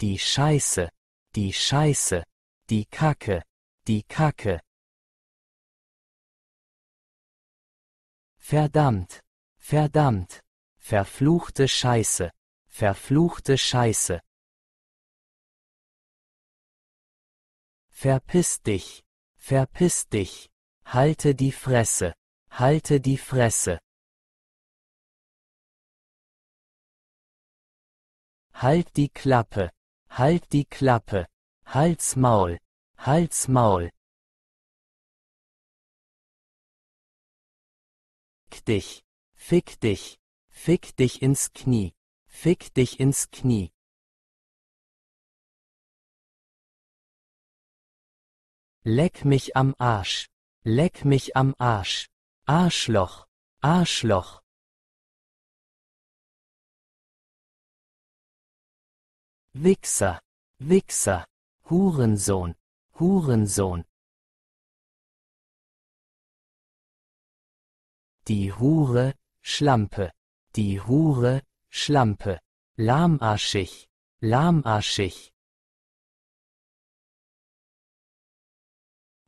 die Scheiße, die Scheiße, die Kacke, die Kacke. Verdammt, verdammt, verfluchte Scheiße, verfluchte Scheiße. Verpiss dich, verpiss dich, halte die Fresse, halte die Fresse. Halt die Klappe, Halt die Klappe. Halt's Maul. Halt's Maul. Fick dich. Fick dich. Fick dich ins Knie. Fick dich ins Knie. Leck mich am Arsch. Leck mich am Arsch. Arschloch. Arschloch. Wichser, Wichser, Hurensohn, Hurensohn. Die Hure, Schlampe, die Hure, Schlampe, lahmarschig, lahmarschig.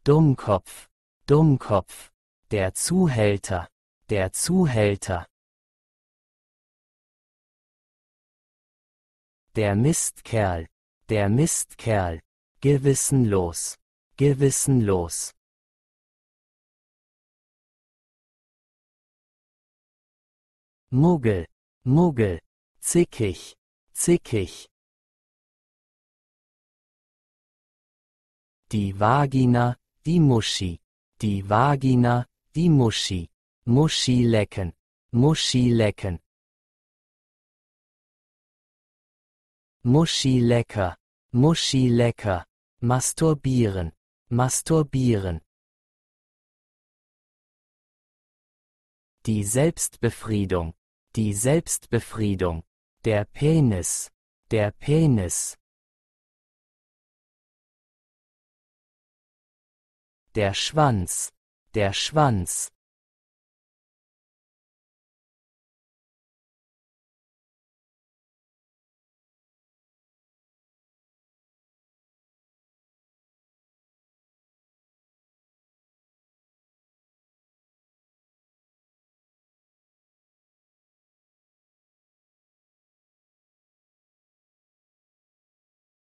Dummkopf, Dummkopf, der Zuhälter, der Zuhälter. Der Mistkerl, der Mistkerl, gewissenlos, gewissenlos. Muggel, Muggel, zickig, zickig. Die Vagina, die Muschi, die Vagina, die Muschi, Muschi lecken, Muschi lecken. Muschi lecker, Muschi lecker, masturbieren, masturbieren. Die Selbstbefriedung, die Selbstbefriedung, der Penis, der Penis. Der Schwanz, der Schwanz,